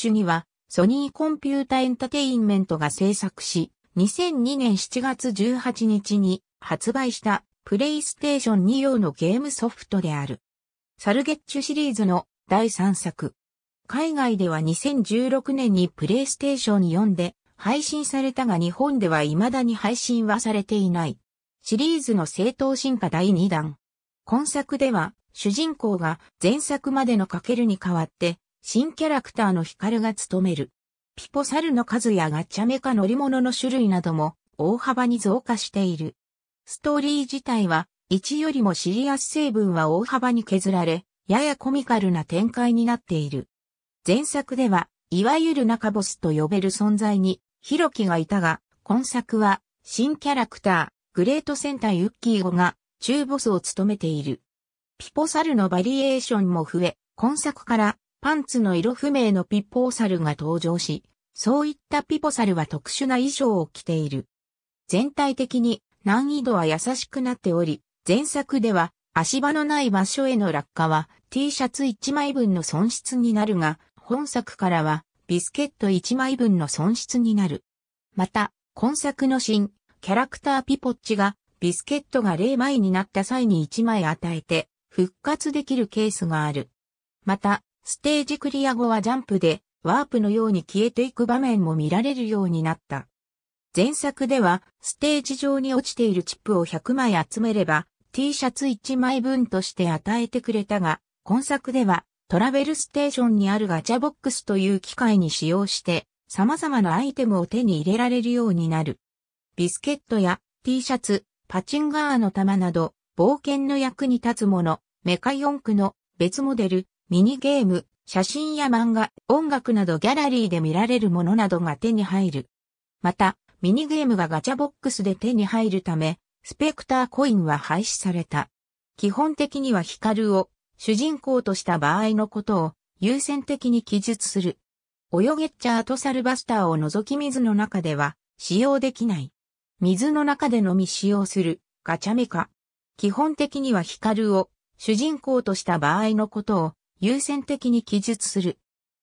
チュは、ソニーコンピュータエンタテインメントが制作し、2002年7月18日に発売したプレイステーション2用のゲームソフトである。サルゲッチュシリーズの第3作。海外では2016年にプレイステーション4で配信されたが日本では未だに配信はされていない。シリーズの正当進化第2弾。今作では主人公が前作までのかけるに代わって新キャラクターのヒカルが務める。ピポサルの数やガチャメカ乗り物の種類なども大幅に増加している。ストーリー自体は1よりもシリアス成分は大幅に削られ、ややコミカルな展開になっている。前作では、いわゆる中ボスと呼べる存在に、ヒロキがいたが、今作は、新キャラクター、グレートセンターユッキーゴが、中ボスを務めている。ピポサルのバリエーションも増え、今作から、パンツの色不明のピッポーサルが登場し、そういったピポサルは特殊な衣装を着ている。全体的に難易度は優しくなっており、前作では足場のない場所への落下は T シャツ1枚分の損失になるが、本作からはビスケット1枚分の損失になる。また、今作の新キャラクターピポッチがビスケットが0枚になった際に1枚与えて復活できるケースがある。また、ステージクリア後はジャンプでワープのように消えていく場面も見られるようになった。前作ではステージ上に落ちているチップを100枚集めれば T シャツ1枚分として与えてくれたが、今作ではトラベルステーションにあるガチャボックスという機械に使用して様々なアイテムを手に入れられるようになる。ビスケットや T シャツ、パチンガーの玉など冒険の役に立つもの、メカ四駆の別モデル、ミニゲーム、写真や漫画、音楽などギャラリーで見られるものなどが手に入る。また、ミニゲームがガチャボックスで手に入るため、スペクターコインは廃止された。基本的にはヒカルを主人公とした場合のことを優先的に記述する。泳げっチャーとサルバスターを除き水の中では使用できない。水の中でのみ使用するガチャメカ。基本的にはヒカルを主人公とした場合のことを優先的に記述する。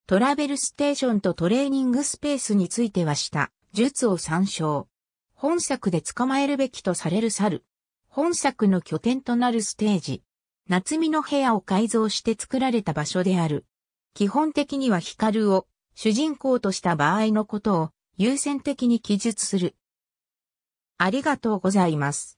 トラベルステーションとトレーニングスペースについては下、術を参照。本作で捕まえるべきとされる猿。本作の拠点となるステージ。夏美の部屋を改造して作られた場所である。基本的にはヒカルを主人公とした場合のことを優先的に記述する。ありがとうございます。